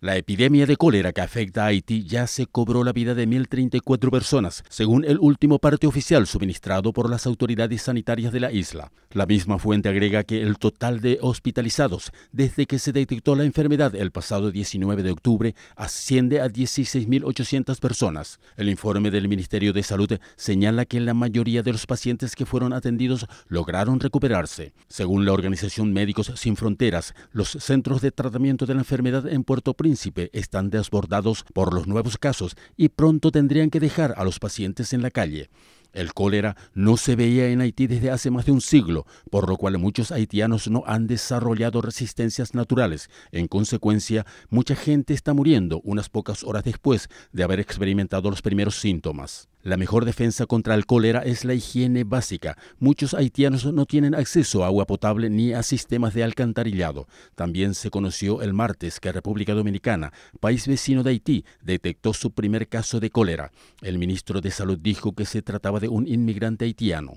La epidemia de cólera que afecta a Haití ya se cobró la vida de 1.034 personas, según el último parte oficial suministrado por las autoridades sanitarias de la isla. La misma fuente agrega que el total de hospitalizados desde que se detectó la enfermedad el pasado 19 de octubre asciende a 16.800 personas. El informe del Ministerio de Salud señala que la mayoría de los pacientes que fueron atendidos lograron recuperarse. Según la organización Médicos Sin Fronteras, los centros de tratamiento de la enfermedad en Puerto Príncipe Príncipe están desbordados por los nuevos casos y pronto tendrían que dejar a los pacientes en la calle. El cólera no se veía en Haití desde hace más de un siglo, por lo cual muchos haitianos no han desarrollado resistencias naturales. En consecuencia, mucha gente está muriendo unas pocas horas después de haber experimentado los primeros síntomas. La mejor defensa contra el cólera es la higiene básica. Muchos haitianos no tienen acceso a agua potable ni a sistemas de alcantarillado. También se conoció el martes que República Dominicana, país vecino de Haití, detectó su primer caso de cólera. El ministro de Salud dijo que se trataba de un inmigrante haitiano.